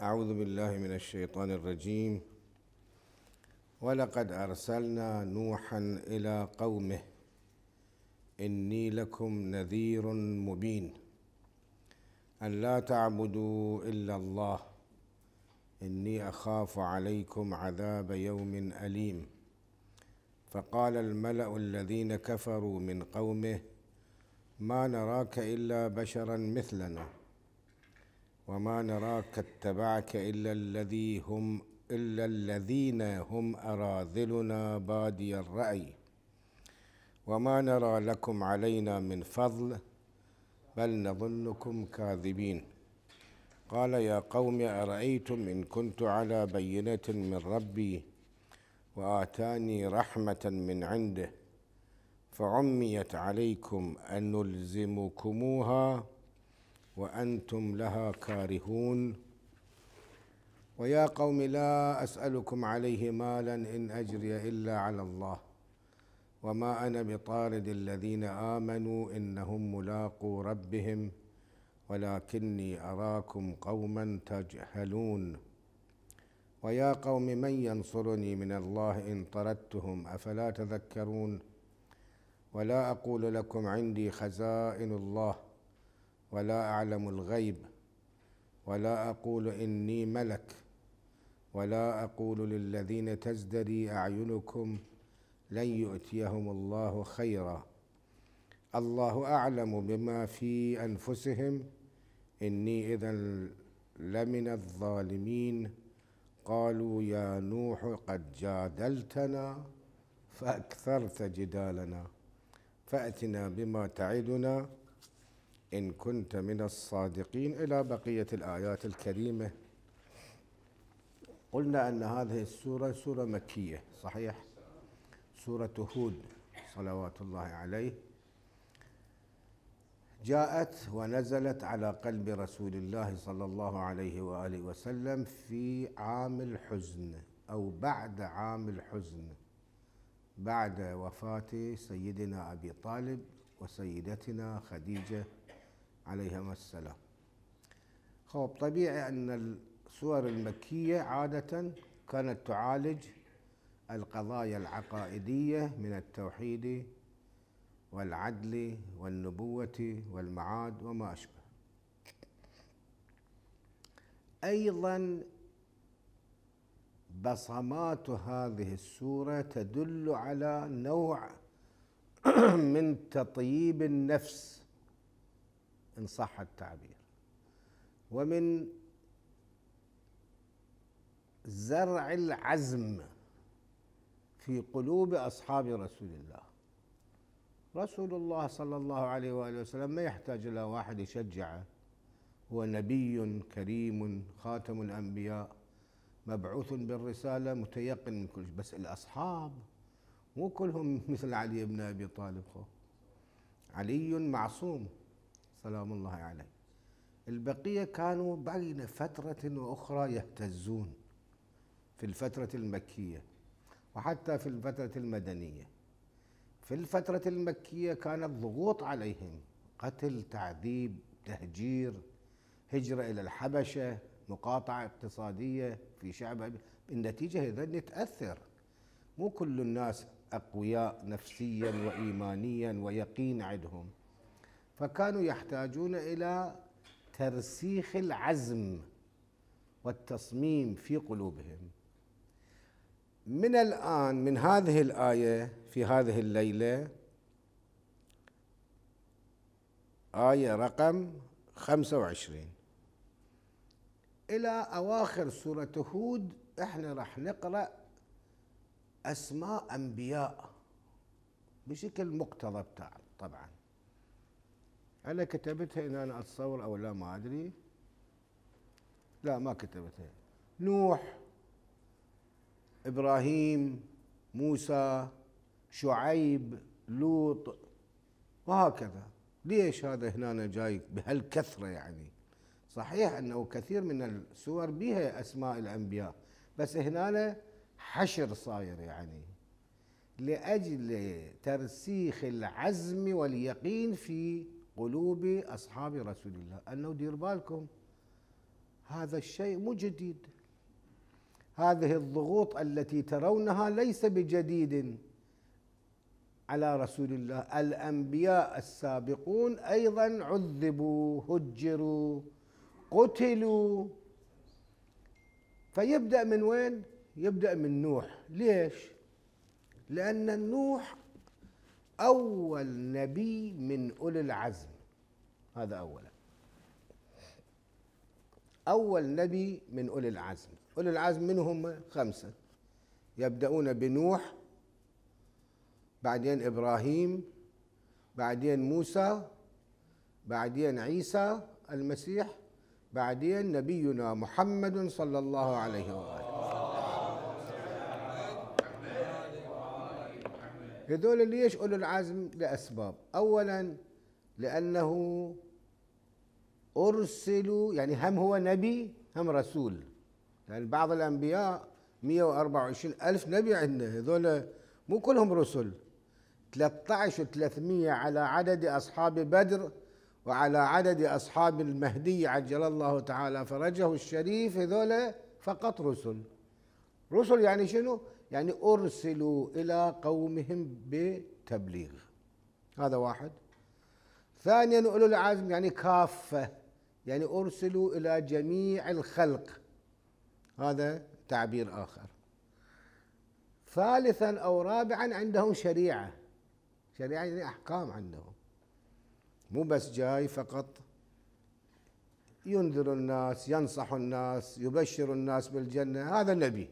أعوذ بالله من الشيطان الرجيم ولقد أرسلنا نوحا إلى قومه إني لكم نذير مبين أن لا تعبدوا إلا الله إني أخاف عليكم عذاب يوم أليم فقال الملأ الذين كفروا من قومه ما نراك إلا بشرا مثلنا وما نراك اتبعك إلا الذي هم إلا الذين هم أراذلنا بادي الرأي وما نرى لكم علينا من فضل بل نظنكم كاذبين قال يا قوم أرأيتم إن كنت على بينة من ربي وآتاني رحمة من عنده فعميت عليكم أن نلزمكموها وانتم لها كارهون ويا قوم لا اسالكم عليه مالا ان اجري الا على الله وما انا بطارد الذين امنوا انهم ملاقو ربهم ولكني اراكم قوما تجهلون ويا قوم من ينصرني من الله ان طردتهم افلا تذكرون ولا اقول لكم عندي خزائن الله ولا اعلم الغيب ولا اقول اني ملك ولا اقول للذين تزدري اعينكم لن يؤتيهم الله خيرا الله اعلم بما في انفسهم اني اذا لمن الظالمين قالوا يا نوح قد جادلتنا فاكثرت جدالنا فاتنا بما تعدنا إن كنت من الصادقين إلى بقية الآيات الكريمة قلنا أن هذه السورة سورة مكية صحيح سورة هود صلوات الله عليه جاءت ونزلت على قلب رسول الله صلى الله عليه وآله وسلم في عام الحزن أو بعد عام الحزن بعد وفاة سيدنا أبي طالب وسيدتنا خديجة عليهما السلام خب طبيعي أن الصور المكية عادة كانت تعالج القضايا العقائدية من التوحيد والعدل والنبوة والمعاد وما أشبه أيضا بصمات هذه السورة تدل على نوع من تطيب النفس إن صح التعبير ومن زرع العزم في قلوب أصحاب رسول الله رسول الله صلى الله عليه وآله وسلم ما يحتاج إلى واحد يشجعه هو نبي كريم خاتم الأنبياء مبعوث بالرسالة متيقن من كل شيء بس الأصحاب مو كلهم مثل علي بن أبي طالب خو علي معصوم سلام الله عليه البقية كانوا بين فترة وأخرى يهتزون في الفترة المكية وحتى في الفترة المدنية في الفترة المكية كانت ضغوط عليهم قتل تعذيب تهجير هجرة إلى الحبشة مقاطعة اقتصادية في شعب بالنتيجة إذا نتأثر مو كل الناس أقوياء نفسيا وإيمانيا ويقين عندهم فكانوا يحتاجون الى ترسيخ العزم والتصميم في قلوبهم من الان من هذه الايه في هذه الليله ايه رقم 25 الى اواخر سوره هود احنا راح نقرا اسماء انبياء بشكل مقتضب طبعا هل كتبتها إن أنا أتصور أو لا ما أدري لا ما كتبتها نوح إبراهيم موسى شعيب لوط وهكذا ليش هذا هنا جاي بهالكثرة يعني صحيح أنه كثير من السور بها أسماء الأنبياء بس هنا حشر صاير يعني لأجل ترسيخ العزم واليقين في قلوب أصحاب رسول الله أنه دير بالكم هذا الشيء مو جديد هذه الضغوط التي ترونها ليس بجديد على رسول الله الأنبياء السابقون أيضا عذبوا هجروا قتلوا فيبدأ من وين؟ يبدأ من نوح ليش؟ لأن نوح أول نبي من أولي العزم هذا أولا أول نبي من أولي العزم أولي العزم منهم خمسة يبدأون بنوح بعدين إبراهيم بعدين موسى بعدين عيسى المسيح بعدين نبينا محمد صلى الله عليه وآله هذول اللي ليش اولو العزم لاسباب اولا لانه ارسلوا يعني هم هو نبي هم رسول لان يعني بعض الانبياء 124 الف نبي عندنا هذول مو كلهم رسل 13300 على عدد اصحاب بدر وعلى عدد اصحاب المهدي عجل الله تعالى فرجه الشريف هذول فقط رسل رسل يعني شنو؟ يعني أرسلوا إلى قومهم بتبليغ هذا واحد ثانيا أولو العزم يعني كافة يعني أرسلوا إلى جميع الخلق هذا تعبير آخر ثالثا أو رابعا عندهم شريعة شريعة يعني أحكام عندهم مو بس جاي فقط ينذر الناس ينصح الناس يبشر الناس بالجنة هذا النبي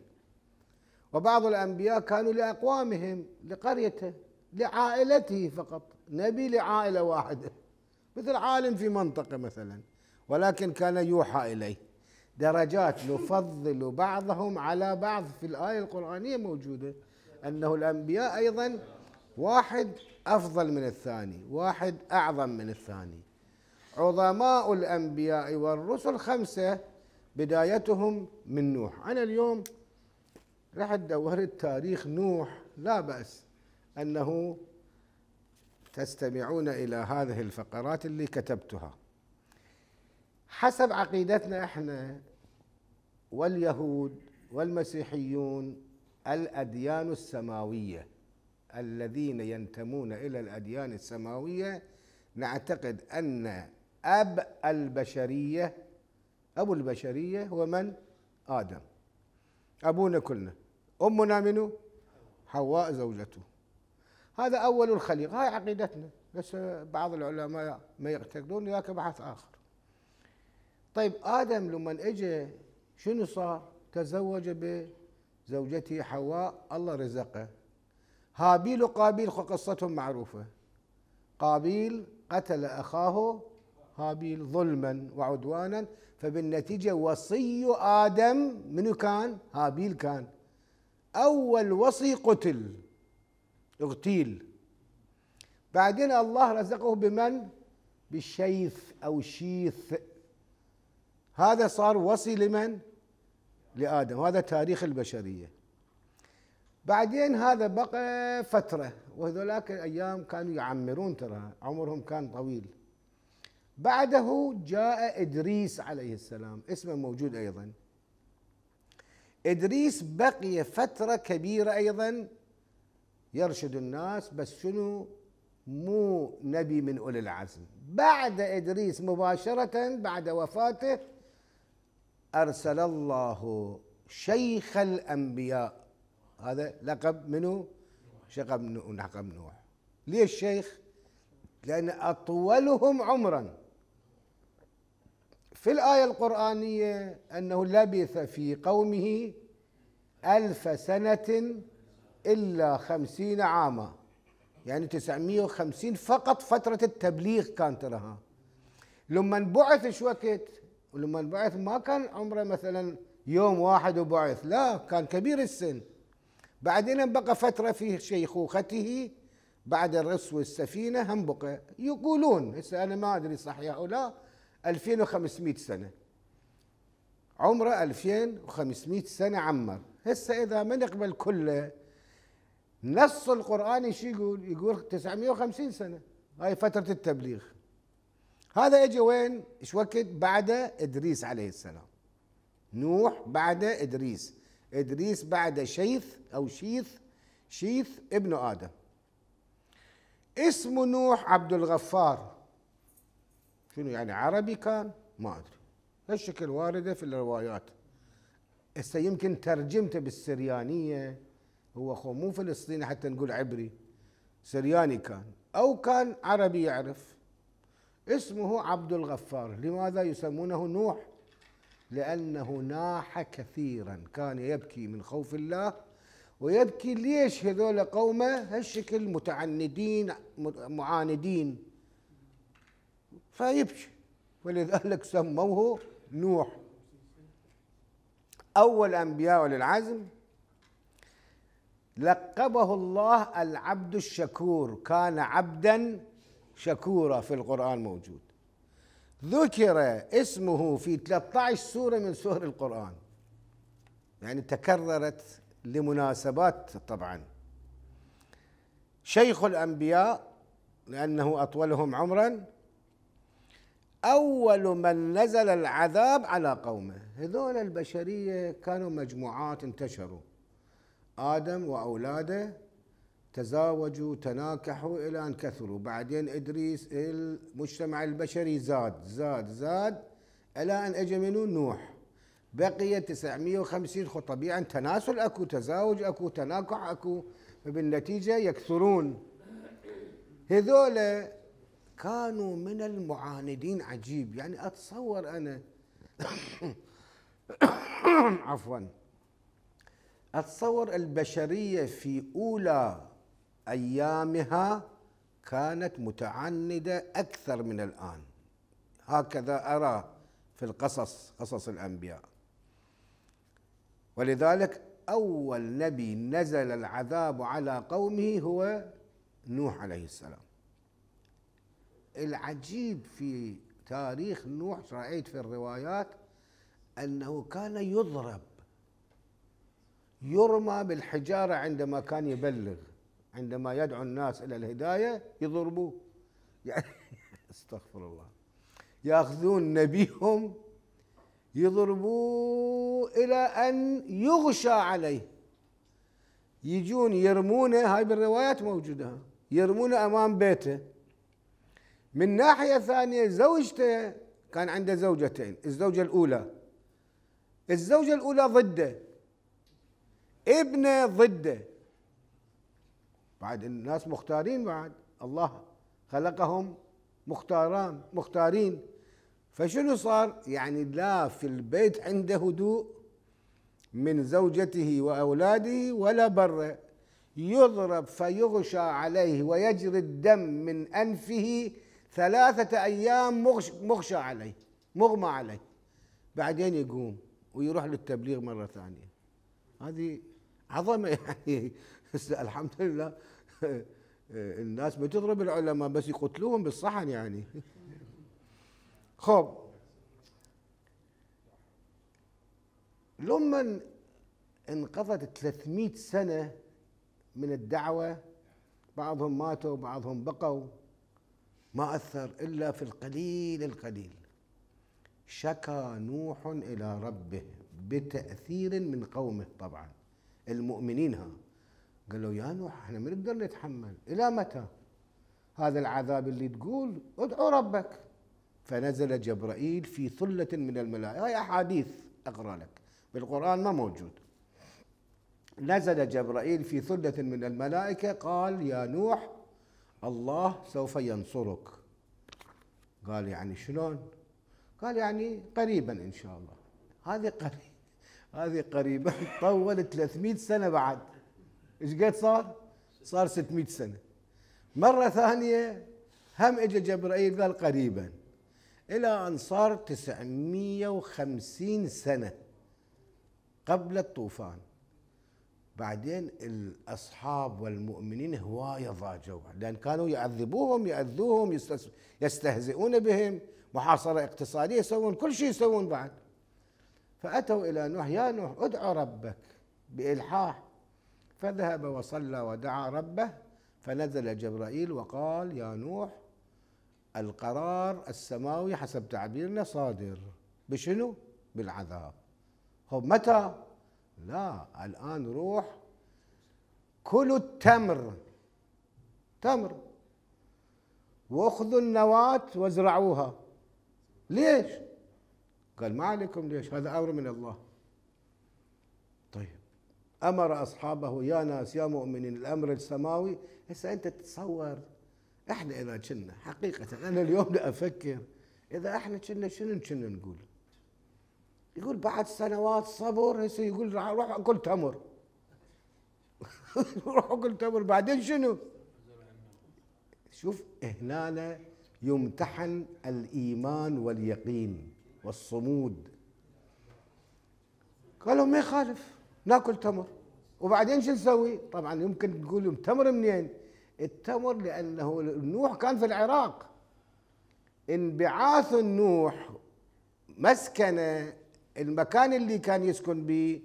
وبعض الأنبياء كانوا لأقوامهم لقريته لعائلته فقط نبي لعائلة واحدة مثل عالم في منطقة مثلا ولكن كان يوحى إليه درجات نفضل بعضهم على بعض في الآية القرآنية موجودة أنه الأنبياء أيضا واحد أفضل من الثاني واحد أعظم من الثاني عظماء الأنبياء والرسل خمسة بدايتهم من نوح أنا اليوم رحت دورت تاريخ نوح لا بأس أنه تستمعون إلى هذه الفقرات اللي كتبتها حسب عقيدتنا احنا واليهود والمسيحيون الأديان السماوية الذين ينتمون إلى الأديان السماوية نعتقد أن أب البشرية أبو البشرية هو من؟ آدم أبونا كلنا أمنا منه حواء زوجته هذا أول الخليقة هاي عقيدتنا بس بعض العلماء ما يعتقدون ذاك بحث آخر طيب آدم لما اجى شنو صار تزوج بزوجته حواء الله رزقه هابيل وقابيل قصتهم معروفة قابيل قتل أخاه هابيل ظلما وعدوانا فبالنتيجة وصي آدم منو كان هابيل كان أول وصي قتل اغتيل بعدين الله رزقه بمن؟ بالشيث أو شيث هذا صار وصي لمن؟ لآدم هذا تاريخ البشرية بعدين هذا بقى فترة وهذولاك الأيام كانوا يعمرون ترى عمرهم كان طويل بعده جاء إدريس عليه السلام اسمه موجود أيضاً إدريس بقي فترة كبيرة أيضا يرشد الناس بس شنو مو نبي من أولي العزم بعد إدريس مباشرة بعد وفاته أرسل الله شيخ الأنبياء هذا لقب منو شقب لقب نوح ليش شيخ لأن أطولهم عمرا في الآية القرآنية أنه لبث في قومه ألف سنة إلا خمسين عاما يعني 950 فقط فترة التبليغ كانت لها لما انبعث ايش وقت ولما انبعث ما كان عمره مثلا يوم واحد وبعث لا كان كبير السن بعدين بقى فترة في شيخوخته بعد الرس والسفينة هم بقى يقولون هسه أنا ما أدري صحيح أو لا 2500 سنة عمره 2500 سنة عمر هسه إذا ما نقبل كله نص القرآن شو يقول يقول 950 سنة هاي فترة التبليغ هذا اجى وين ايش وقت بعد ادريس عليه السلام نوح بعد ادريس ادريس بعد شيث او شيث شيث ابن ادم اسم نوح عبد الغفار شنو يعني عربي كان ما أدري هالشكل واردة في الروايات هسه يمكن ترجمته بالسريانية هو خو مو فلسطيني حتى نقول عبري سرياني كان أو كان عربي يعرف اسمه عبد الغفار لماذا يسمونه نوح لأنه ناح كثيرا كان يبكي من خوف الله ويبكي ليش هذول قومه هالشكل متعندين معاندين فيبكي ولذلك سموه نوح أول أنبياء للعزم لقبه الله العبد الشكور كان عبدا شكورا في القرآن موجود ذكر اسمه في 13 سورة من سور القرآن يعني تكررت لمناسبات طبعا شيخ الأنبياء لأنه أطولهم عمرا أول من نزل العذاب على قومه هذول البشرية كانوا مجموعات انتشروا آدم وأولاده تزاوجوا تناكحوا إلى أن كثروا بعدين إدريس المجتمع البشري زاد زاد زاد إلى أن أجى منو نوح بقي 950 خط طبيعا تناسل أكو تزاوج أكو تناكح أكو فبالنتيجة يكثرون هذول كانوا من المعاندين عجيب يعني أتصور أنا عفوا أتصور البشرية في أولى أيامها كانت متعنده اكثر من الان هكذا ارى في القصص قصص الانبياء ولذلك اول نبي نزل العذاب على قومه هو نوح عليه السلام العجيب في تاريخ نوح رأيت في الروايات أنه كان يضرب يرمى بالحجارة عندما كان يبلغ عندما يدعو الناس إلى الهداية يضربوه يعني استغفر الله ياخذون نبيهم يضربوه الى ان يغشى عليه يجون يرمونه هاي بالروايات موجوده يرمونه امام بيته من ناحية ثانية زوجته كان عنده زوجتين الزوجة الأولى الزوجة الأولى ضده ابنه ضده بعد الناس مختارين بعد الله خلقهم مختاران مختارين فشنو صار يعني لا في البيت عنده هدوء من زوجته وأولاده ولا بره يضرب فيغشى عليه ويجري الدم من أنفه ثلاثة أيام مغش مغشى عليه مغمى عليه بعدين يقوم ويروح للتبليغ مرة ثانية هذه عظمة يعني الحمد لله الناس ما تضرب العلماء بس يقتلوهم بالصحن يعني خب لما انقضت 300 سنة من الدعوة بعضهم ماتوا بعضهم بقوا ما أثر إلا في القليل القليل شكا نوح إلى ربه بتأثير من قومه طبعا المؤمنين ها قالوا يا نوح احنا ما نقدر نتحمل إلى متى هذا العذاب اللي تقول ادعو ربك فنزل جبرائيل في ثلة من الملائكة هاي أحاديث أقرأ لك بالقرآن ما موجود نزل جبرائيل في ثلة من الملائكة قال يا نوح الله سوف ينصرك قال يعني شلون قال يعني قريبا ان شاء الله هذه قريب هذه قريبا طول 300 سنه بعد ايش قد صار؟ صار 600 سنه مره ثانيه هم اجى جبرائيل قال قريبا الى ان صار 950 سنه قبل الطوفان بعدين الاصحاب والمؤمنين هوايه ضاجوا لان كانوا يعذبوهم ياذوهم يستهزئون بهم محاصره اقتصاديه يسوون كل شيء يسوون بعد فاتوا الى نوح يا نوح ادع ربك بالحاح فذهب وصلى ودعا ربه فنزل جبرائيل وقال يا نوح القرار السماوي حسب تعبيرنا صادر بشنو؟ بالعذاب هو متى؟ لا الآن روح كلوا التمر تمر وخذوا النواة وازرعوها ليش؟ قال ما عليكم ليش هذا أمر من الله طيب أمر أصحابه يا ناس يا مؤمنين الأمر السماوي هسه أنت تتصور احنا إذا كنا حقيقة أنا اليوم لأفكر أفكر إذا احنا كنا شنو كنا نقول؟ يقول بعد سنوات صبر هسه يقول روح اكل تمر روح اكل تمر بعدين شنو؟ شوف هنا يمتحن الايمان واليقين والصمود قالوا ما يخالف ناكل تمر وبعدين شو نسوي؟ طبعا يمكن تقول تمر منين؟ التمر لانه نوح كان في العراق انبعاث النوح مسكنه المكان اللي كان يسكن به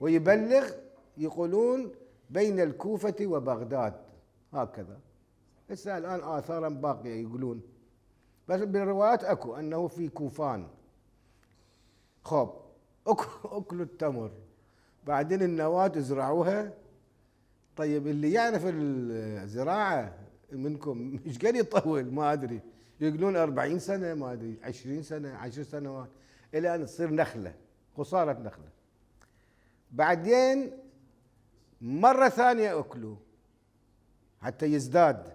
ويبلغ يقولون بين الكوفة وبغداد هكذا هسه الآن آثارا باقية يقولون بس بالروايات أكو أنه في كوفان خب أكل التمر بعدين النواة ازرعوها طيب اللي يعرف الزراعة منكم ايش قال يطول ما أدري يقولون 40 سنة ما أدري 20 سنة 10 سنوات الى ان تصير نخله قصاره نخله بعدين مره ثانيه اكلوا حتى يزداد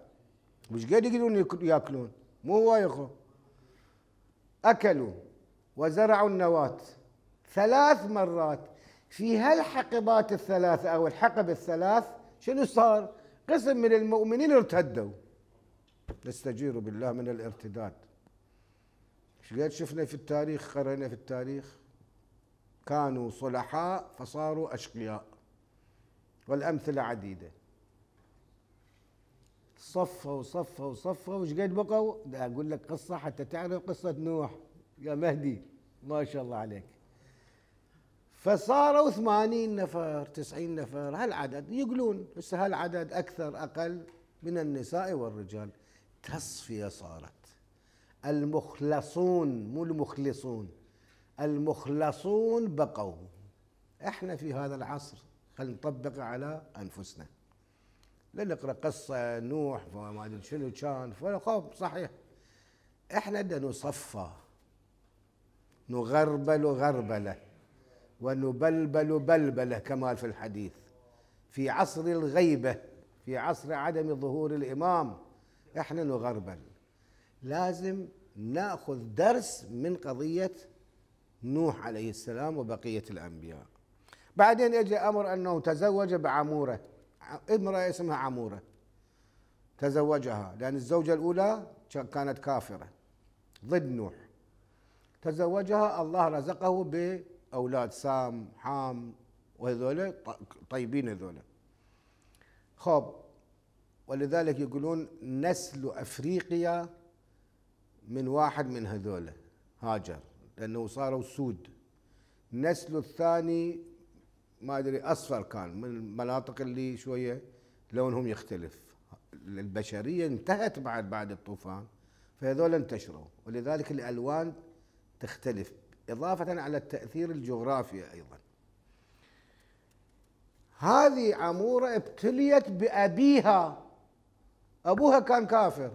مش قد يقدرون ياكلون مو هواي اكلوا وزرعوا النواه ثلاث مرات في هالحقبات الثلاث او الحقب الثلاث شنو صار؟ قسم من المؤمنين ارتدوا نستجير بالله من الارتداد شقد شفنا في التاريخ قرينا في التاريخ كانوا صلحاء فصاروا أشقياء والأمثلة عديدة صفوا صفوا صفوا قد بقوا أقول لك قصة حتى تعرف قصة نوح يا مهدي ما شاء الله عليك فصاروا ثمانين نفر تسعين نفر هالعدد يقولون بس هالعدد أكثر أقل من النساء والرجال تصفية صارت المخلصون مو المخلصون المخلصون بقوا احنا في هذا العصر خلينا نطبقه على انفسنا لا نقرا قصه نوح وما ادري شنو كان فقوم صحيح احنا بدنا نصفى نغربل غربله ونبلبل بلبله كما في الحديث في عصر الغيبه في عصر عدم ظهور الامام احنا نغربل لازم ناخذ درس من قضيه نوح عليه السلام وبقيه الانبياء بعدين اجى امر انه تزوج بعموره امراه اسمها عموره تزوجها لان الزوجه الاولى كانت كافره ضد نوح تزوجها الله رزقه باولاد سام حام وهذول طيبين هذول خب ولذلك يقولون نسل افريقيا من واحد من هذولا هاجر لانه صاروا سود نسله الثاني ما ادري اصفر كان من المناطق اللي شويه لونهم يختلف البشريه انتهت بعد بعد الطوفان فهذول انتشروا ولذلك الالوان تختلف اضافه على التاثير الجغرافي ايضا هذه عموره ابتليت بابيها ابوها كان كافر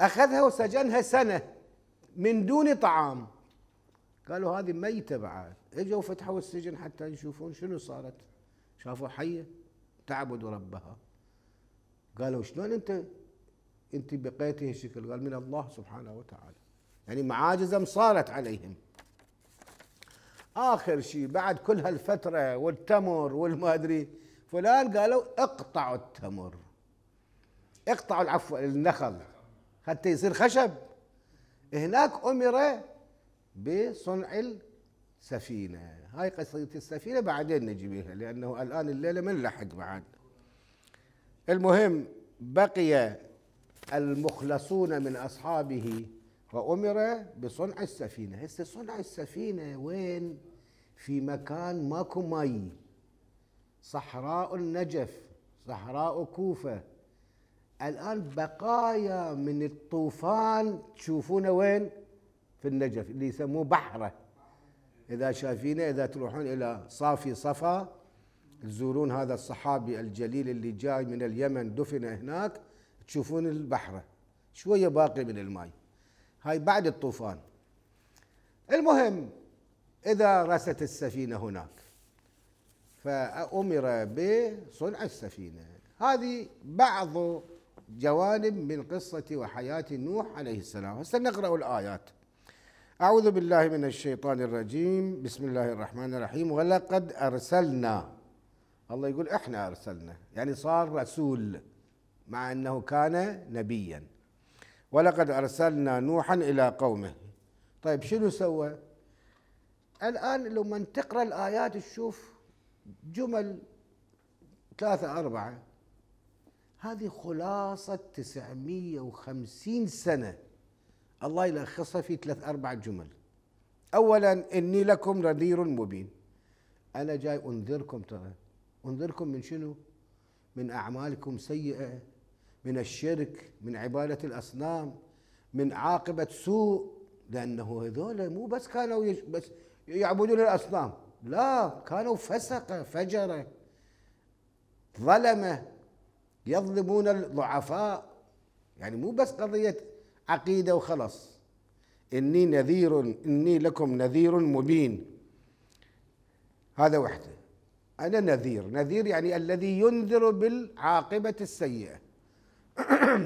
أخذها وسجنها سنة من دون طعام قالوا هذه ميتة بعد اجوا فتحوا السجن حتى يشوفون شنو صارت شافوا حية تعبد ربها قالوا شلون انت انت بقيتي هالشكل قال من الله سبحانه وتعالى يعني معاجزه صارت عليهم اخر شيء بعد كل هالفتره والتمر والما ادري فلان قالوا اقطعوا التمر اقطعوا العفو النخل حتى يصير خشب هناك امر بصنع السفينه هاي قصيده السفينه بعدين نجي بها لانه الان الليله ما نلحق بعد المهم بقي المخلصون من اصحابه وامر بصنع السفينه هسه صنع السفينه وين في مكان ماكو مي صحراء النجف صحراء كوفه الآن بقايا من الطوفان تشوفونه وين في النجف اللي يسموه بحرة إذا شايفينه إذا تروحون إلى صافي صفا تزورون هذا الصحابي الجليل اللي جاي من اليمن دفن هناك تشوفون البحرة شوية باقي من الماء هاي بعد الطوفان المهم إذا رست السفينة هناك فأمر بصنع السفينة هذه بعض جوانب من قصة وحياة نوح عليه السلام سنقرأ الآيات أعوذ بالله من الشيطان الرجيم بسم الله الرحمن الرحيم ولقد أرسلنا الله يقول إحنا أرسلنا يعني صار رسول مع أنه كان نبيا ولقد أرسلنا نوحا إلى قومه طيب شنو سوى الآن لما تقرأ الآيات تشوف جمل ثلاثة أربعة هذه خلاصة 950 سنة الله يلخصها في ثلاث أربع جمل أولا إني لكم نذير مبين أنا جاي أنذركم ترى أنذركم من شنو؟ من أعمالكم سيئة من الشرك من عبادة الأصنام من عاقبة سوء لأنه هذول مو بس كانوا يش... بس يعبدون الأصنام لا كانوا فسقة فجرة ظلمة يظلمون الضعفاء يعني مو بس قضية عقيدة وخلص إني نذير إني لكم نذير مبين هذا وحده أنا نذير نذير يعني الذي ينذر بالعاقبة السيئة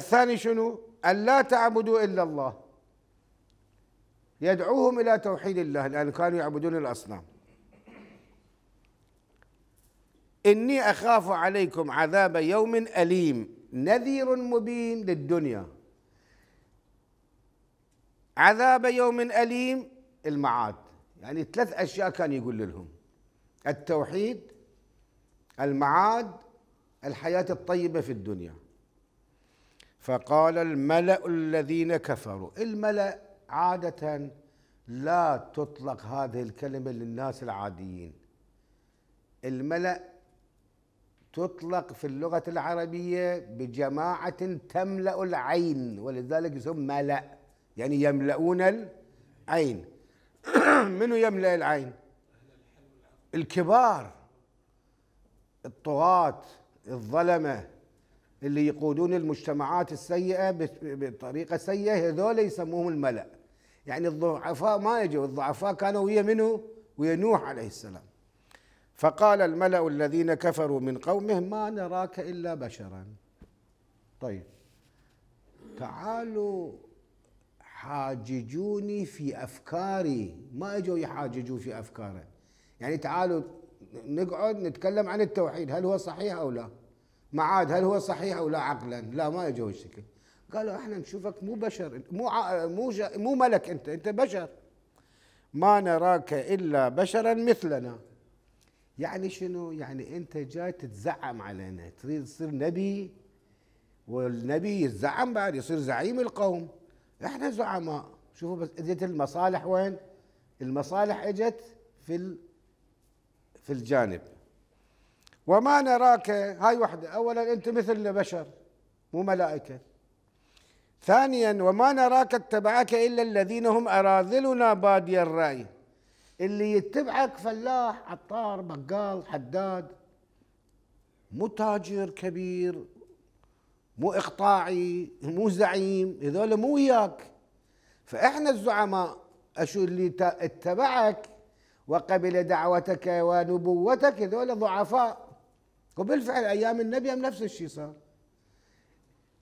الثاني شنو ألا تعبدوا إلا الله يدعوهم إلى توحيد الله لأن كانوا يعبدون الأصنام إني أخاف عليكم عذاب يوم أليم نذير مبين للدنيا عذاب يوم أليم المعاد يعني ثلاث أشياء كان يقول لهم التوحيد المعاد الحياة الطيبة في الدنيا فقال الملأ الذين كفروا الملأ عادة لا تطلق هذه الكلمة للناس العاديين الملأ تطلق في اللغة العربية بجماعة تملأ العين ولذلك يسمى ملأ يعني يملؤون العين منو يملأ العين الكبار الطغاة الظلمة اللي يقودون المجتمعات السيئة بطريقة سيئة هذول يسموهم الملأ يعني الضعفاء ما يجوا الضعفاء كانوا ويا منو ويا نوح عليه السلام فقال الملأ الذين كفروا من قومه ما نراك إلا بشرا طيب تعالوا حاججوني في أفكاري ما أجوا يحاججوا في أفكاره يعني تعالوا نقعد نتكلم عن التوحيد هل هو صحيح أو لا معاد هل هو صحيح أو لا عقلا لا ما أجوا الشكل قالوا احنا نشوفك مو بشر مو مو مو ملك انت انت بشر ما نراك الا بشرا مثلنا يعني شنو يعني انت جاي تتزعم علينا تريد تصير نبي والنبي يتزعم بعد يصير زعيم القوم احنا زعماء شوفوا بس اجت المصالح وين المصالح اجت في ال... في الجانب وما نراك هاي وحده اولا انت مثلنا بشر مو ملائكه ثانيا وما نراك اتبعك الا الذين هم اراذلنا بادي الراي اللي يتبعك فلاح عطار بقال حداد مو تاجر كبير مو اقطاعي مو زعيم هذول مو وياك فاحنا الزعماء اشو اللي اتبعك وقبل دعوتك ونبوتك هذول ضعفاء وبالفعل ايام النبي هم نفس الشيء صار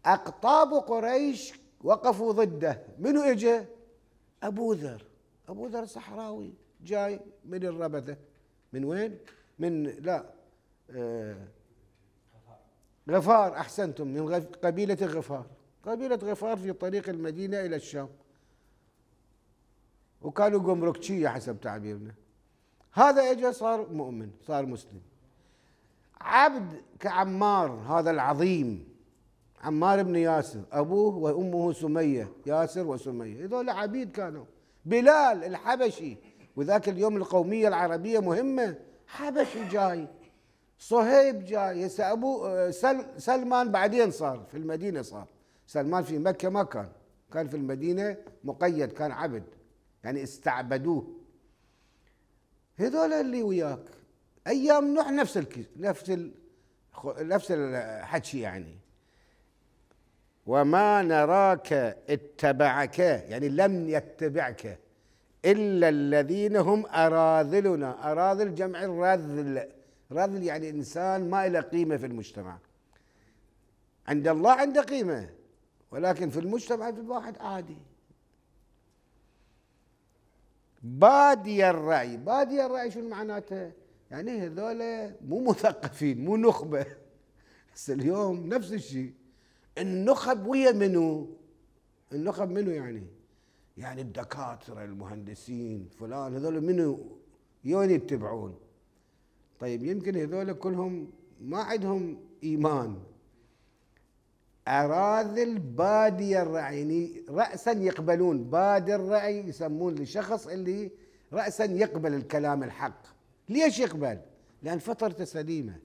اقطاب قريش وقفوا ضده منو اجى ابو ذر ابو ذر صحراوي جاي من الربذة من وين؟ من لا آه، غفار أحسنتم من قبيلة غفار قبيلة غفار في طريق المدينة إلى الشام وكانوا جمركشية حسب تعبيرنا هذا اجى صار مؤمن صار مسلم عبد كعمار هذا العظيم عمار بن ياسر أبوه وأمه سمية ياسر وسمية هذول عبيد كانوا بلال الحبشي وذاك اليوم القومية العربية مهمة حبشي جاي صهيب جاي ابو آه، سل سلمان بعدين صار في المدينه صار سلمان في مكه ما كان كان في المدينه مقيد كان عبد يعني استعبدوه هذول اللي وياك ايام نوح نفس الكيس نفس ال... نفس الحكي يعني وما نراك اتبعك يعني لم يتبعك إلا الذين هم أراذلنا أراذل جمع الرذل رذل يعني إنسان ما له قيمة في المجتمع عند الله عنده قيمة ولكن في المجتمع في الواحد عادي بادي الرأي بادي الرأي شو معناته يعني هذول مو مثقفين مو نخبة بس اليوم نفس الشيء النخب ويا منو النخب منو يعني يعني الدكاتره المهندسين فلان هذول منو يوين يتبعون طيب يمكن هذول كلهم ما عندهم ايمان أراذل البادية الرعي يعني رأسا يقبلون بادي الرعي يسمون لشخص اللي رأسا يقبل الكلام الحق ليش يقبل؟ لأن فطرته سليمة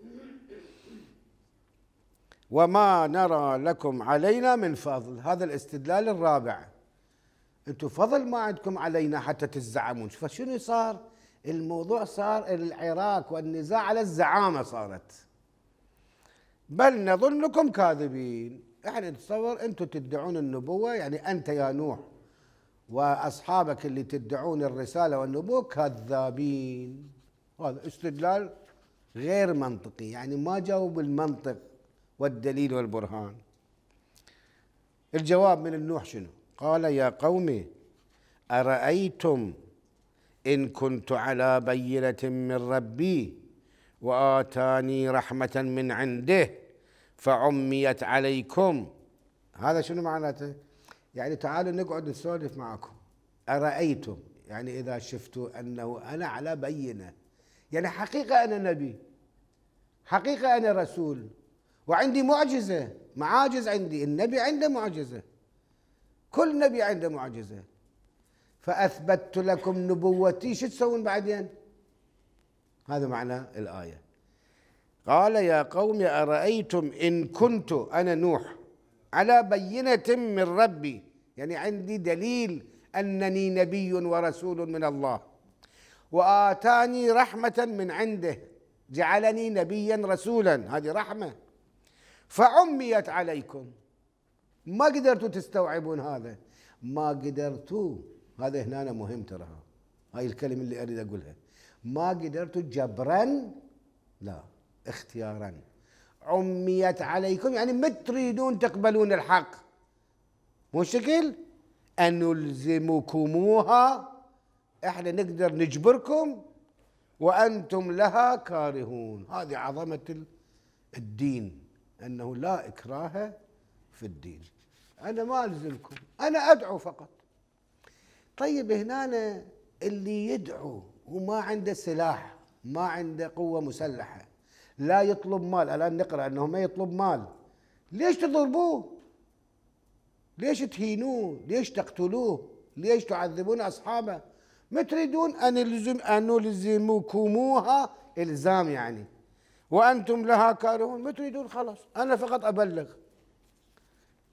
وما نرى لكم علينا من فضل هذا الاستدلال الرابع انتم فضل ما عندكم علينا حتى تزعمون فشنو صار الموضوع صار العراق والنزاع على الزعامه صارت بل نظنكم كاذبين احنا يعني نتصور انتم تدعون النبوه يعني انت يا نوح واصحابك اللي تدعون الرساله والنبوه كذابين هذا استدلال غير منطقي يعني ما جاوب المنطق والدليل والبرهان الجواب من النوح شنو قال يا قوم أرأيتم إن كنت على بينة من ربي وآتاني رحمة من عنده فعميت عليكم هذا شنو معناته؟ يعني تعالوا نقعد نسولف معكم أرأيتم يعني إذا شفتوا أنه أنا على بينة يعني حقيقة أنا نبي حقيقة أنا رسول وعندي معجزة معاجز عندي النبي عنده معجزة كل نبي عنده معجزة فأثبتت لكم نبوتي شو تسوون بعدين هذا معنى الآية قال يا قوم أرأيتم إن كنت أنا نوح على بينة من ربي يعني عندي دليل أنني نبي ورسول من الله وآتاني رحمة من عنده جعلني نبيا رسولا هذه رحمة فعميت عليكم ما قدرتوا تستوعبون هذا ما قدرتوا هذا هنا مهم ترى هاي الكلمة اللي أريد أقولها ما قدرتوا جبرا لا اختيارا عميت عليكم يعني ما تريدون تقبلون الحق مو شكل أن نلزمكموها احنا نقدر نجبركم وأنتم لها كارهون هذه عظمة الدين أنه لا إكراه في الدين أنا ما ألزمكم أنا أدعو فقط طيب هنا اللي يدعو وما عنده سلاح ما عنده قوة مسلحة لا يطلب مال الآن نقرأ أنه ما يطلب مال ليش تضربوه ليش تهينوه ليش تقتلوه ليش تعذبون أصحابه ما تريدون أن نلزم أن نلزمكموها إلزام يعني وأنتم لها كارهون ما تريدون خلاص أنا فقط أبلغ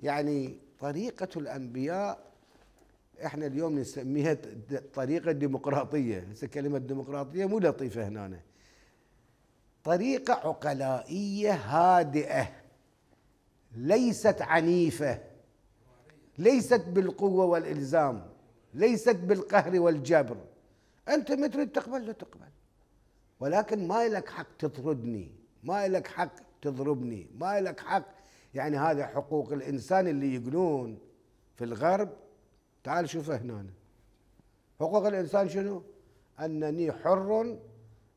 يعني طريقة الأنبياء احنا اليوم نسميها طريقة ديمقراطية هسه كلمة ديمقراطية مو لطيفة هنا طريقة عقلائية هادئة ليست عنيفة ليست بالقوة والإلزام ليست بالقهر والجبر أنت ما تريد تقبل لا تقبل ولكن ما لك حق تطردني ما لك حق تضربني ما لك حق يعني هذا حقوق الانسان اللي يقولون في الغرب تعال شوفه هنا حقوق الانسان شنو؟ انني حر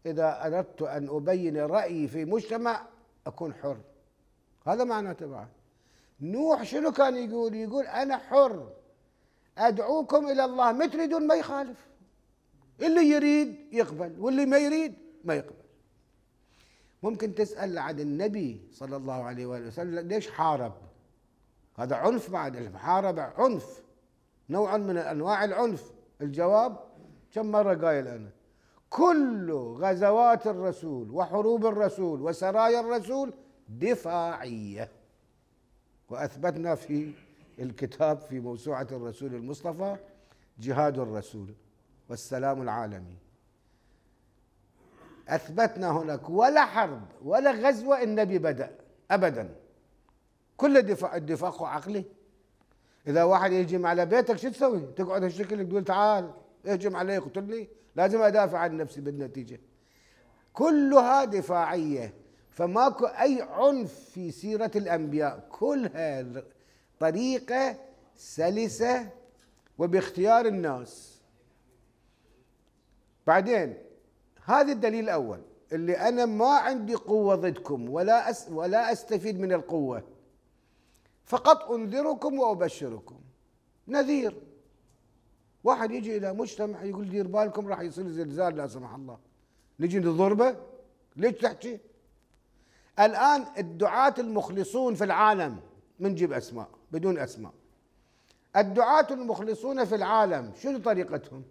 اذا اردت ان ابين رايي في مجتمع اكون حر هذا معناته بعد نوح شنو كان يقول؟ يقول انا حر ادعوكم الى الله ما تريدون ما يخالف اللي يريد يقبل واللي ما يريد ما يقبل ممكن تسأل عن النبي صلى الله عليه وآله وسلم ليش حارب هذا عنف بعد حارب عنف نوع من أنواع العنف الجواب كم مرة قايل أنا كل غزوات الرسول وحروب الرسول وسرايا الرسول دفاعية وأثبتنا في الكتاب في موسوعة الرسول المصطفى جهاد الرسول والسلام العالمي أثبتنا هناك ولا حرب ولا غزوة النبي بدأ أبدا كل دفاع الدفاع عقلي إذا واحد يهجم على بيتك شو تسوي؟ تقعد هالشكل تقول تعال اهجم علي اقتلني لازم أدافع عن نفسي بالنتيجة كلها دفاعية فماكو أي عنف في سيرة الانبياء كلها طريقة سلسة وباختيار الناس بعدين هذا الدليل الاول اللي انا ما عندي قوه ضدكم ولا أس ولا استفيد من القوه فقط انذركم وابشركم نذير واحد يجي الى مجتمع يقول دير بالكم راح يصير زلزال لا سمح الله نجي نضربه ليش تحكي؟ الان الدعاة المخلصون في العالم منجيب اسماء بدون اسماء الدعاة المخلصون في العالم شنو طريقتهم؟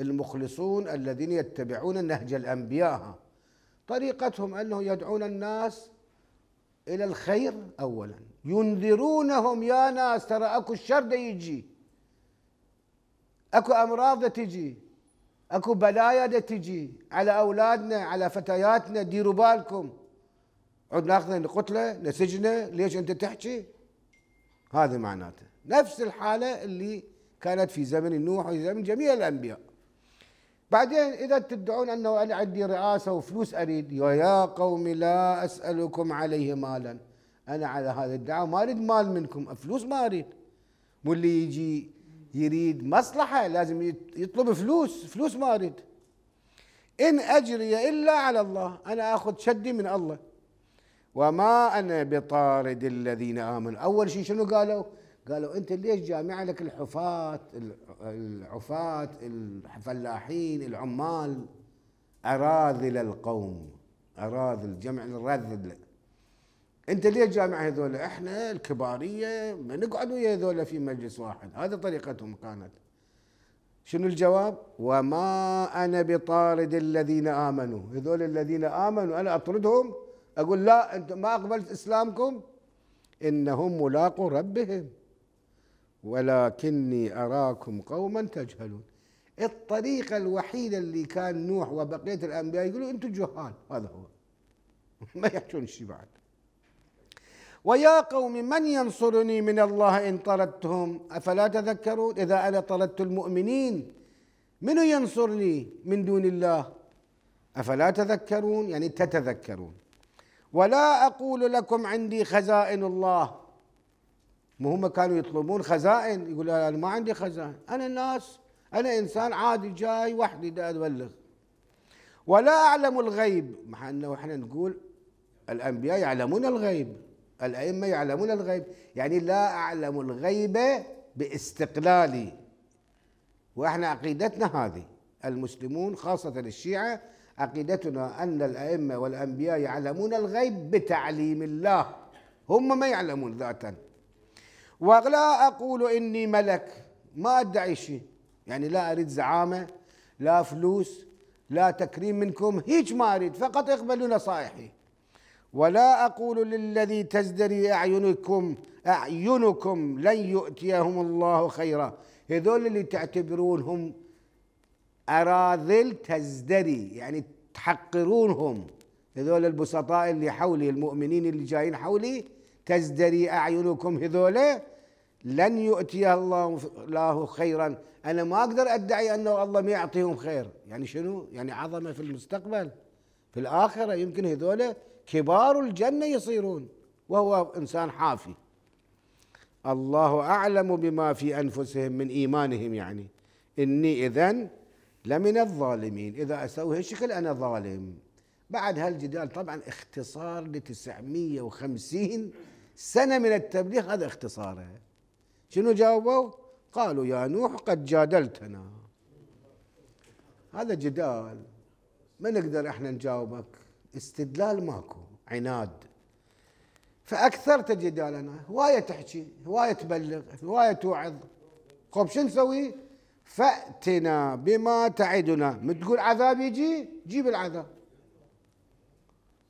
المخلصون الذين يتبعون نهج الانبياء طريقتهم انهم يدعون الناس الى الخير اولا ينذرونهم يا ناس ترى اكو الشر ده يجي اكو امراض ده تجي اكو بلايا ده تجي على اولادنا على فتياتنا ديروا بالكم عد ناخذ نقتله نسجنه ليش انت تحكي هذا معناته نفس الحاله اللي كانت في زمن نوح وفي زمن جميع الانبياء بعدين إذا تدعون أنه أنا عندي رئاسة وفلوس أريد يا قوم لا أسألكم عليه مالا أنا على هذا الدعاء ما أريد مال منكم فلوس ما أريد واللي يجي يريد مصلحة لازم يطلب فلوس فلوس ما أريد إن أجري إلا على الله أنا أخذ شدي من الله وما أنا بطارد الذين آمنوا أول شيء شنو قالوا قالوا انت ليش جامع لك الحفاة العفاة الفلاحين العمال اراذل القوم اراذل جمع الرذل انت ليش جامع هذول احنا الكباريه ما نقعد ويا هذول في مجلس واحد هذه طريقتهم كانت شنو الجواب وما انا بطارد الذين امنوا هذول الذين امنوا انا اطردهم اقول لا انتم ما اقبلت اسلامكم انهم ملاقوا ربهم ولكني أراكم قوما تجهلون الطريقة الوحيدة اللي كان نوح وبقية الأنبياء يقولوا أنتم جهال هذا هو ما يحكون شيء بعد ويا قوم من ينصرني من الله إن طردتهم أفلا تذكرون إذا أنا طردت المؤمنين من ينصرني من دون الله أفلا تذكرون يعني تتذكرون ولا أقول لكم عندي خزائن الله مو هم كانوا يطلبون خزائن يقول انا ما عندي خزائن انا الناس انا انسان عادي جاي وحدي دا ابلغ ولا اعلم الغيب مع انه احنا نقول الانبياء يعلمون الغيب الائمه يعلمون الغيب يعني لا اعلم الغيب باستقلالي واحنا عقيدتنا هذه المسلمون خاصه الشيعه عقيدتنا ان الائمه والانبياء يعلمون الغيب بتعليم الله هم ما يعلمون ذاتا ولا أقول إني ملك ما أدعي شيء يعني لا أريد زعامة لا فلوس لا تكريم منكم هيج ما أريد فقط اقبلوا نصائحي ولا أقول للذي تزدري أعينكم أعينكم لن يؤتيهم الله خيرا هذول اللي تعتبرونهم أراذل تزدري يعني تحقرونهم هذول البسطاء اللي حولي المؤمنين اللي جايين حولي تزدري أعينكم هذول لن يؤتيها الله له خيرا انا ما اقدر ادعي انه الله ما يعطيهم خير يعني شنو يعني عظمه في المستقبل في الاخره يمكن هذول كبار الجنه يصيرون وهو انسان حافي الله اعلم بما في انفسهم من ايمانهم يعني اني اذا لمن الظالمين اذا اسوي هالشكل انا ظالم بعد هالجدال طبعا اختصار ل 950 سنه من التبليغ هذا اختصاره شنو جاوبوا؟ قالوا يا نوح قد جادلتنا هذا جدال ما نقدر احنا نجاوبك استدلال ماكو عناد فاكثرت جدالنا هوايه تحكي هوايه تبلغ هوايه توعظ خب شو نسوي؟ فاتنا بما تعدنا ما تقول عذاب يجي جيب العذاب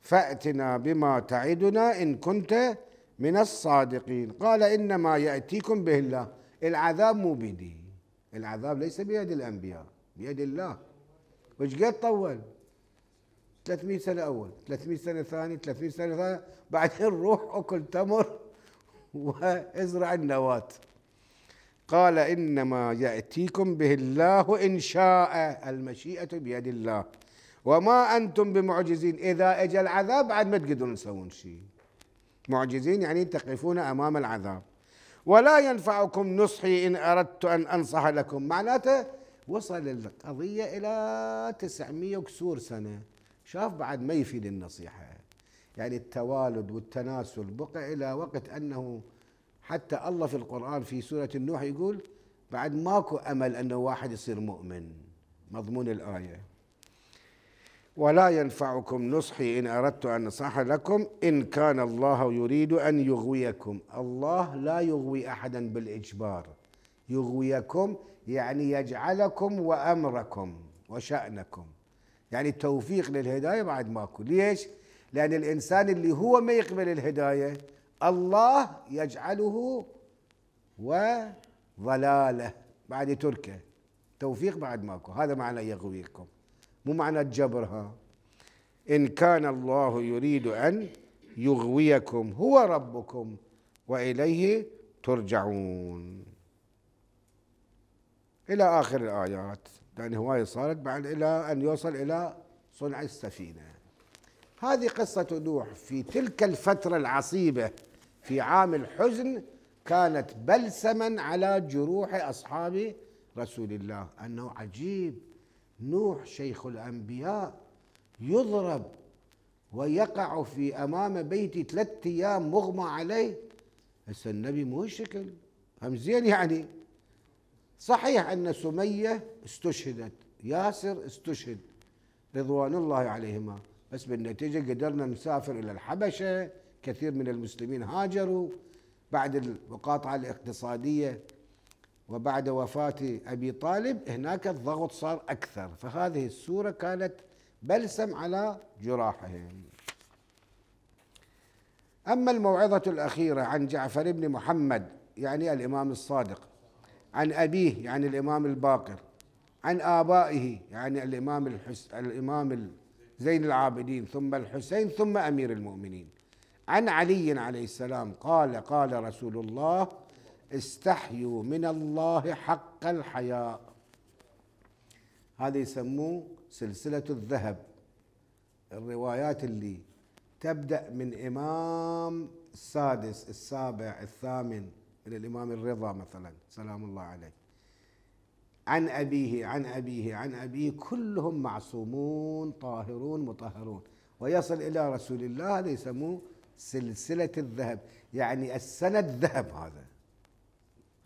فاتنا بما تعدنا ان كنت من الصادقين قال إنما يأتيكم به الله العذاب مو بيدي العذاب ليس بيد الأنبياء بيد الله وش قد طول 300 سنة أول 300 سنة ثاني 300 سنة ثانية بعدين روح أكل تمر وازرع النواة قال إنما يأتيكم به الله إن شاء المشيئة بيد الله وما أنتم بمعجزين إذا أجى العذاب بعد ما تقدرون تسوون شيء معجزين يعني تقفون امام العذاب ولا ينفعكم نصحي ان اردت ان انصح لكم معناته وصل القضيه الى 900 كسور سنه شاف بعد ما يفيد النصيحه يعني التوالد والتناسل بقى الى وقت انه حتى الله في القران في سوره النوح يقول بعد ماكو امل انه واحد يصير مؤمن مضمون الايه ولا ينفعكم نصحي إن أردت أن أنصح لكم إن كان الله يريد أن يغويكم الله لا يغوي أحدا بالإجبار يغويكم يعني يجعلكم وأمركم وشأنكم يعني التوفيق للهداية بعد ماكو ليش؟ لأن الإنسان اللي هو ما يقبل الهداية الله يجعله وضلاله بعد تركه توفيق بعد ماكو هذا معنى يغويكم مو معنى جبرها إن كان الله يريد أن يغويكم هو ربكم وإليه ترجعون إلى آخر الآيات لأن هواية صارت بعد إلى أن يوصل إلى صنع السفينة هذه قصة نوح في تلك الفترة العصيبة في عام الحزن كانت بلسما على جروح أصحاب رسول الله أنه عجيب نوح شيخ الأنبياء يضرب ويقع في أمام بيتي ثلاثة أيام مغمى عليه هسه النبي مو شكل هم زين يعني صحيح أن سمية استشهدت ياسر استشهد رضوان الله عليهما بس بالنتيجة قدرنا نسافر إلى الحبشة كثير من المسلمين هاجروا بعد المقاطعة الاقتصادية وبعد وفاة أبي طالب هناك الضغط صار أكثر فهذه السورة كانت بلسم على جراحهم أما الموعظة الأخيرة عن جعفر بن محمد يعني الإمام الصادق عن أبيه يعني الإمام الباقر عن آبائه يعني الإمام الحس الإمام زين العابدين ثم الحسين ثم أمير المؤمنين عن علي عليه السلام قال قال رسول الله استحيوا من الله حق الحياء هذا يسموه سلسلة الذهب الروايات اللي تبدأ من إمام السادس السابع الثامن من الإمام الرضا مثلا سلام الله عليه عن أبيه عن أبيه عن أبيه كلهم معصومون طاهرون مطهرون ويصل إلى رسول الله هذا يسموه سلسلة الذهب يعني السند ذهب هذا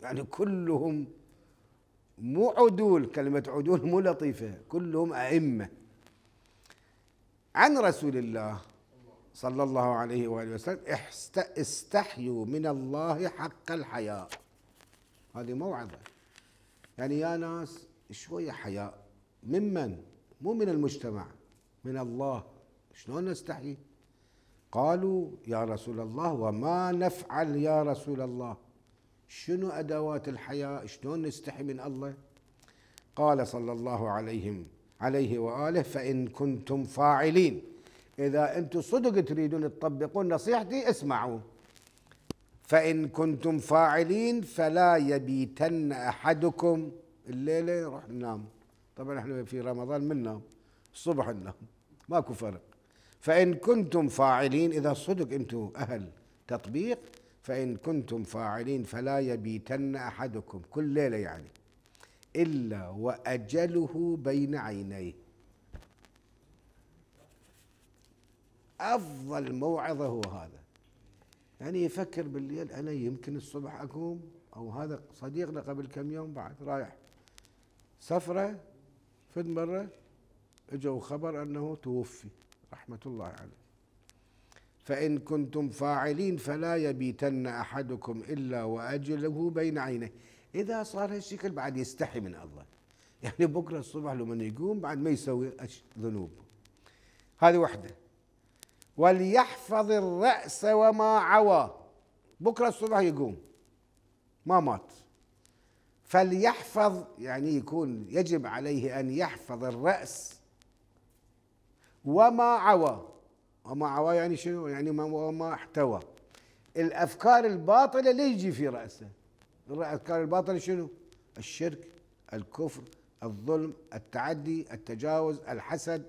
يعني كلهم مو عدول كلمة عدول مو لطيفة كلهم أئمة عن رسول الله صلى الله عليه وآله وسلم استحيوا من الله حق الحياء هذه موعظة يعني يا ناس شوية حياء ممن مو من المجتمع من الله شلون نستحي قالوا يا رسول الله وما نفعل يا رسول الله شنو أدوات الحياة شلون نستحي من الله قال صلى الله عليهم عليه وآله فإن كنتم فاعلين إذا أنتم صدق تريدون تطبقون نصيحتي اسمعوا فإن كنتم فاعلين فلا يبيتن أحدكم الليلة يروح ننام طبعا احنا في رمضان من نام الصبح ننام ماكو فرق فإن كنتم فاعلين إذا صدق أنتم أهل تطبيق فإن كنتم فاعلين فلا يبيتن أحدكم كل ليلة يعني إلا وأجله بين عينيه أفضل موعظة هو هذا يعني يفكر بالليل أنا يمكن الصبح أقوم أو هذا صديقنا قبل كم يوم بعد رايح سفرة فد مرة اجوا خبر أنه توفي رحمة الله عليه فإن كنتم فاعلين فلا يبيتن أحدكم إلا وأجله بين عينيه إذا صار هالشكل بعد يستحي من الله يعني بكرة الصبح لما يقوم بعد ما يسوي ذنوب هذه وحدة وليحفظ الرأس وما عوى بكرة الصبح يقوم ما مات فليحفظ يعني يكون يجب عليه أن يحفظ الرأس وما عوى وما عواه يعني شنو يعني وما احتوى الافكار الباطله ليش يجي في راسه الافكار الباطله شنو الشرك الكفر الظلم التعدي التجاوز الحسد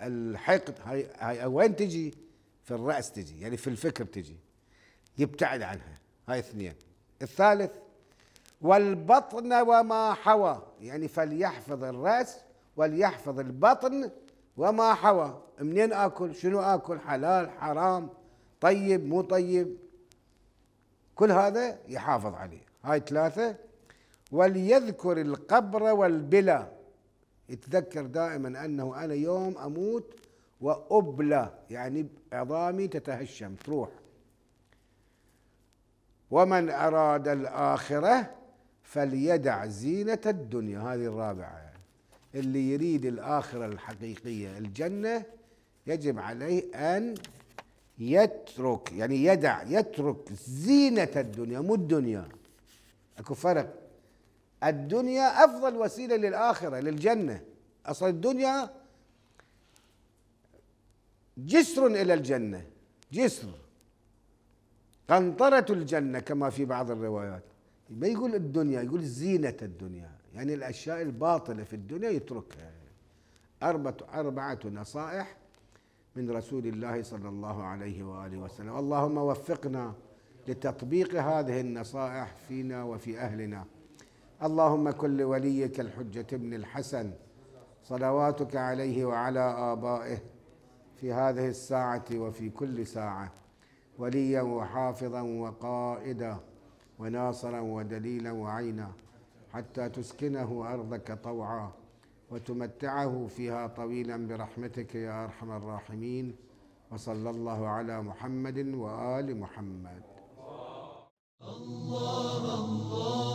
الحقد هاي, هاي وين تجي في الراس تجي يعني في الفكر تجي يبتعد عنها هاي اثنين الثالث والبطن وما حوى يعني فليحفظ الراس وليحفظ البطن وما حوى منين اكل شنو اكل حلال حرام طيب مو طيب كل هذا يحافظ عليه هاي ثلاثة وليذكر القبر والبلا يتذكر دائما أنه أنا يوم أموت وأبلى يعني عظامي تتهشم تروح ومن أراد الآخرة فليدع زينة الدنيا هذه الرابعة اللي يريد الآخرة الحقيقية الجنة يجب عليه أن يترك يعني يدع يترك زينة الدنيا مو الدنيا اكو فرق الدنيا أفضل وسيلة للآخرة للجنة أصل الدنيا جسر إلى الجنة جسر قنطرة الجنة كما في بعض الروايات ما يقول الدنيا يقول زينة الدنيا يعني الأشياء الباطلة في الدنيا يتركها أربعة أربعة نصائح من رسول الله صلى الله عليه وآله وسلم اللهم وفقنا لتطبيق هذه النصائح فينا وفي أهلنا اللهم كن لوليك الحجة ابن الحسن صلواتك عليه وعلى آبائه في هذه الساعة وفي كل ساعة وليا وحافظا وقائدا وناصرا ودليلا وعينا حتى تسكنه أرضك طوعا وتمتعه فيها طويلا برحمتك يا أرحم الراحمين وصلى الله على محمد وآل محمد الله الله